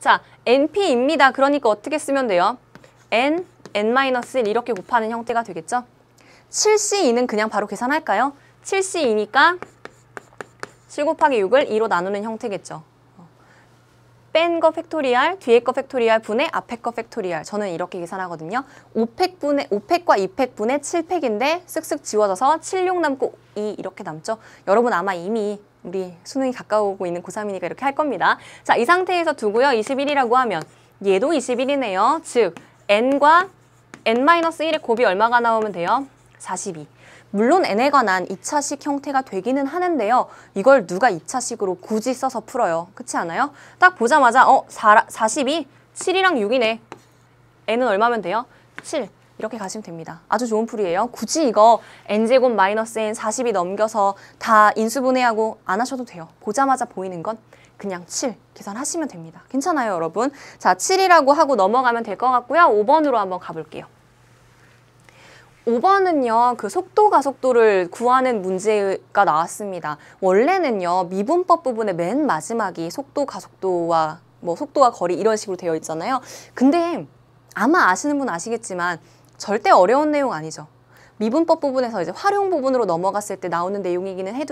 자, NP입니다. 그러니까 어떻게 쓰면 돼요? N, N-1 이렇게 곱하는 형태가 되겠죠? 7C2는 그냥 바로 계산할까요? 7C2니까 7 곱하기 6을 2로 나누는 형태겠죠. 뺀 거 팩토리알, 뒤에 거 팩토리알 분의 앞에 거 팩토리알. 저는 이렇게 계산하거든요. 5팩 분의 5팩과 2팩 분의 7팩인데 쓱쓱 지워져서 76 남고 2 이렇게 남죠. 여러분 아마 이미 우리 수능이 가까우고 있는 고3이니까 이렇게 할 겁니다. 자, 이 상태에서 두고요. 21이라고 하면 얘도 21이네요. 즉, n과 n-1의 곱이 얼마가 나오면 돼요? 42. 물론 n에 관한 2차식 형태가 되기는 하는데요. 이걸 누가 2차식으로 굳이 써서 풀어요. 그렇지 않아요? 딱 보자마자 어, 4, 42? 7이랑 6이네. n은 얼마면 돼요? 7. 이렇게 가시면 됩니다. 아주 좋은 풀이에요. 굳이 이거 n제곱 마이너스 n 40이 넘겨서 다 인수분해하고 안 하셔도 돼요. 보자마자 보이는 건 그냥 7 계산하시면 됩니다. 괜찮아요, 여러분. 자, 7이라고 하고 넘어가면 될 것 같고요. 5번으로 한번 가볼게요. 5번은요, 그 속도 가속도를 구하는 문제가 나왔습니다. 원래는요, 미분법 부분의 맨 마지막이 속도 가속도와 뭐 속도와 거리 이런 식으로 되어 있잖아요. 근데 아마 아시는 분 아시겠지만 절대 어려운 내용 아니죠. 미분법 부분에서 이제 활용 부분으로 넘어갔을 때 나오는 내용이기는 해도